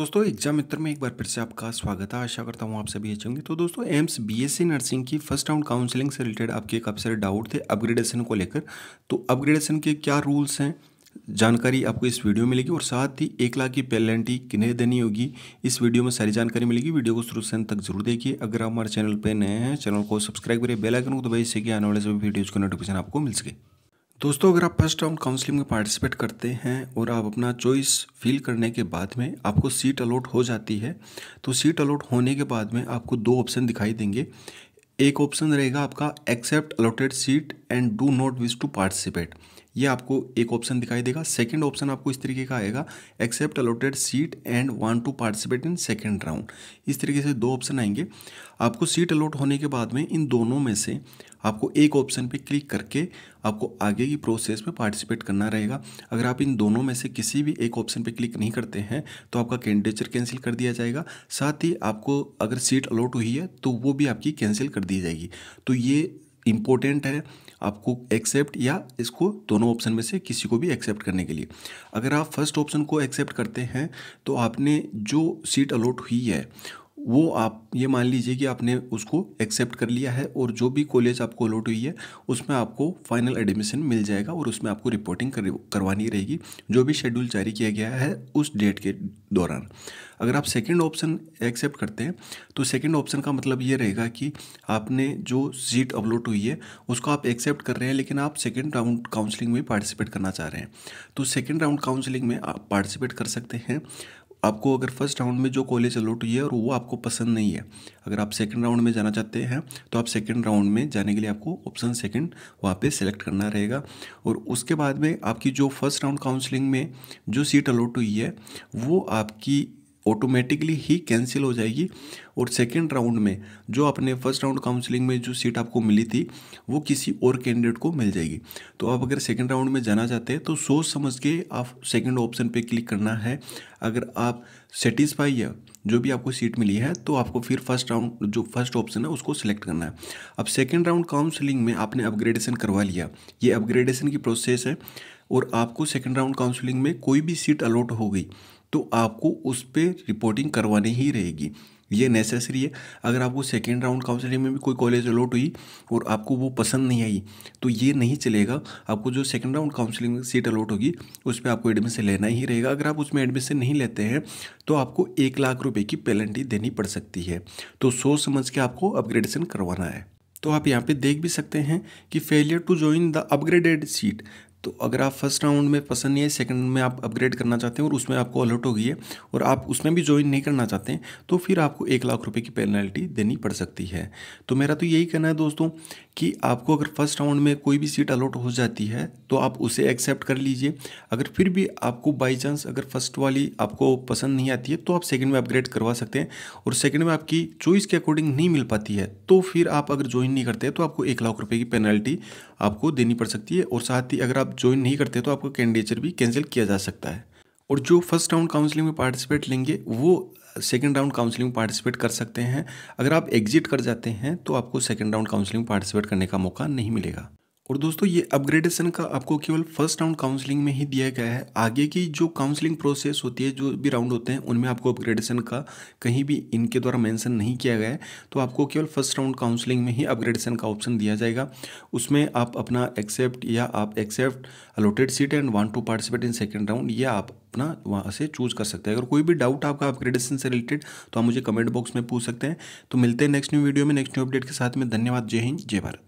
दोस्तों एग्जाम मित्र में एक बार फिर से आपका स्वागत है आशा करता हूँ आप सभी अच्छे होंगे तो दोस्तों एम्स बीएससी नर्सिंग की फर्स्ट राउंड काउंसलिंग से रिलेटेड आपके काफ़ी सारे डाउट थे अपग्रेडेशन को लेकर तो अपग्रेडेशन के क्या रूल्स हैं जानकारी आपको इस वीडियो में मिलेगी और साथ ही एक लाख की पेनल्टी किन्हें देनी होगी इस वीडियो में सारी जानकारी मिलेगी वीडियो को शुरू से अंत तक जरूर देखिए अगर आप हमारे चैनल पर नए हैं चैनल को सब्सक्राइब करिए बेलाइकन को दबाइए इससे कि आने वाले सभी वीडियोज़ का नोटिफिकेशन आपको मिल सके दोस्तों अगर आप फर्स्ट राउंड काउंसलिंग में पार्टिसिपेट करते हैं और आप अपना चॉइस फील करने के बाद में आपको सीट अलॉट हो जाती है तो सीट अलॉट होने के बाद में आपको दो ऑप्शन दिखाई देंगे एक ऑप्शन रहेगा आपका accept allotted seat and do not wish to participate ये आपको एक ऑप्शन दिखाई देगा सेकंड ऑप्शन आपको इस तरीके का आएगा accept allotted seat and want to participate in second round इस तरीके से दो ऑप्शन आएंगे आपको सीट अलॉट होने के बाद में इन दोनों में से आपको एक ऑप्शन पे क्लिक करके आपको आगे की प्रोसेस में पार्टिसिपेट करना रहेगा अगर आप इन दोनों में से किसी भी एक ऑप्शन पे क्लिक नहीं करते हैं तो आपका कैंडिडेचर कैंसिल कर दिया जाएगा साथ ही आपको अगर सीट अलॉट हुई है तो वो भी आपकी कैंसिल कर दी जाएगी तो ये इम्पोर्टेंट है आपको एक्सेप्ट या इसको दोनों ऑप्शन में से किसी को भी एक्सेप्ट करने के लिए अगर आप फर्स्ट ऑप्शन को एक्सेप्ट करते हैं तो आपने जो सीट अलॉट हुई है वो आप ये मान लीजिए कि आपने उसको एक्सेप्ट कर लिया है और जो भी कॉलेज आपको अलॉट हुई है उसमें आपको फाइनल एडमिशन मिल जाएगा और उसमें आपको रिपोर्टिंग कर, करवानी रहेगी जो भी शेड्यूल जारी किया गया है उस डेट के दौरान अगर आप सेकेंड ऑप्शन एक्सेप्ट करते हैं तो सेकेंड ऑप्शन का मतलब ये रहेगा कि आपने जो सीट अपलोड हुई है उसको आप एक्सेप्ट कर रहे हैं लेकिन आप सेकेंड राउंड काउंसलिंग में पार्टिसिपेट करना चाह रहे हैं तो सेकेंड राउंड काउंसलिंग में आप पार्टिसिपेट कर सकते हैं आपको अगर फर्स्ट राउंड में जो कॉलेज अलॉट हुई है और वो आपको पसंद नहीं है अगर आप सेकंड राउंड में जाना चाहते हैं तो आप सेकंड राउंड में जाने के लिए आपको ऑप्शन सेकंड वहाँ पे सेलेक्ट करना रहेगा और उसके बाद में आपकी जो फर्स्ट राउंड काउंसलिंग में जो सीट अलॉट हुई है वो आपकी ऑटोमेटिकली ही कैंसिल हो जाएगी और सेकेंड राउंड में जो अपने फर्स्ट राउंड काउंसलिंग में जो सीट आपको मिली थी वो किसी और कैंडिडेट को मिल जाएगी तो आप अगर सेकेंड राउंड में जाना चाहते हैं तो सोच समझ के आप सेकेंड ऑप्शन पे क्लिक करना है अगर आप सेटिस्फाई है जो भी आपको सीट मिली है तो आपको फिर फर्स्ट राउंड जो फर्स्ट ऑप्शन है उसको सिलेक्ट करना है अब सेकेंड राउंड काउंसलिंग में आपने अपग्रेडेशन करवा लिया ये अपग्रेडेशन की प्रोसेस है और आपको सेकेंड राउंड काउंसलिंग में कोई भी सीट अलॉट हो गई तो आपको उस पर रिपोर्टिंग करवानी ही रहेगी ये नेसेसरी है अगर आपको सेकेंड राउंड काउंसलिंग में भी कोई कॉलेज अलॉट हुई और आपको वो पसंद नहीं आई तो ये नहीं चलेगा आपको जो सेकेंड राउंड काउंसलिंग में सीट अलॉट होगी उस पर आपको एडमिशन लेना ही रहेगा अगर आप उसमें एडमिशन नहीं लेते हैं तो आपको एक लाख रुपये की पेनल्टी देनी पड़ सकती है तो सोच समझ के आपको अपग्रेडेशन करवाना है तो आप यहाँ पे देख भी सकते हैं कि failure to join the upgraded seat तो अगर आप फर्स्ट राउंड में पसंद नहीं है सेकंड में आप अपग्रेड करना चाहते हैं और उसमें आपको अलर्ट हो गई है और आप उसमें भी ज्वाइन नहीं करना चाहते हैं तो फिर आपको एक लाख रुपये की पेनल्टी देनी पड़ सकती है तो मेरा तो यही कहना है दोस्तों कि आपको अगर फर्स्ट राउंड में कोई भी सीट अलॉट हो जाती है तो आप उसे एक्सेप्ट कर लीजिए अगर फिर भी आपको बाय चांस अगर फर्स्ट वाली आपको पसंद नहीं आती है तो आप सेकंड में अपग्रेड करवा सकते हैं और सेकंड में आपकी चॉइस के अकॉर्डिंग नहीं मिल पाती है तो फिर आप अगर ज्वाइन नहीं करते तो आपको एक लाख रुपये की पेनल्टी आपको देनी पड़ सकती है और साथ ही अगर आप ज्वाइन नहीं करते तो आपका कैंडिडेचर भी कैंसिल किया जा सकता है और जो फर्स्ट राउंड काउंसलिंग में पार्टिसिपेट लेंगे वो सेकेंड राउंड काउंसलिंग पार्टिसिपेट कर सकते हैं अगर आप एग्जिट कर जाते हैं तो आपको सेकेंड राउंड काउंसलिंग पार्टिसिपेट करने का मौका नहीं मिलेगा और दोस्तों ये अपग्रेडेशन का आपको केवल फर्स्ट राउंड काउंसलिंग में ही दिया गया है आगे की जो काउंसलिंग प्रोसेस होती है जो भी राउंड होते हैं उनमें आपको अपग्रेडेशन का कहीं भी इनके द्वारा मेंशन नहीं किया गया है तो आपको केवल फर्स्ट राउंड काउंसलिंग में ही अपग्रेडेशन का ऑप्शन दिया जाएगा उसमें आप अपना एक्सेप्ट या आप accept allotted seat and want to participate in second round या आप अपना वहाँ से चूज कर सकते हैं अगर कोई भी डाउट आपका अपग्रेडेशन से रिलेटेड तो आप मुझे कमेंट बॉक्स में पूछ सकते हैं तो मिलते हैं नेक्स्ट न्यू वीडियो में नेक्स्ट न्यू अपडेट के साथ में धन्यवाद जय हिंद जय भारत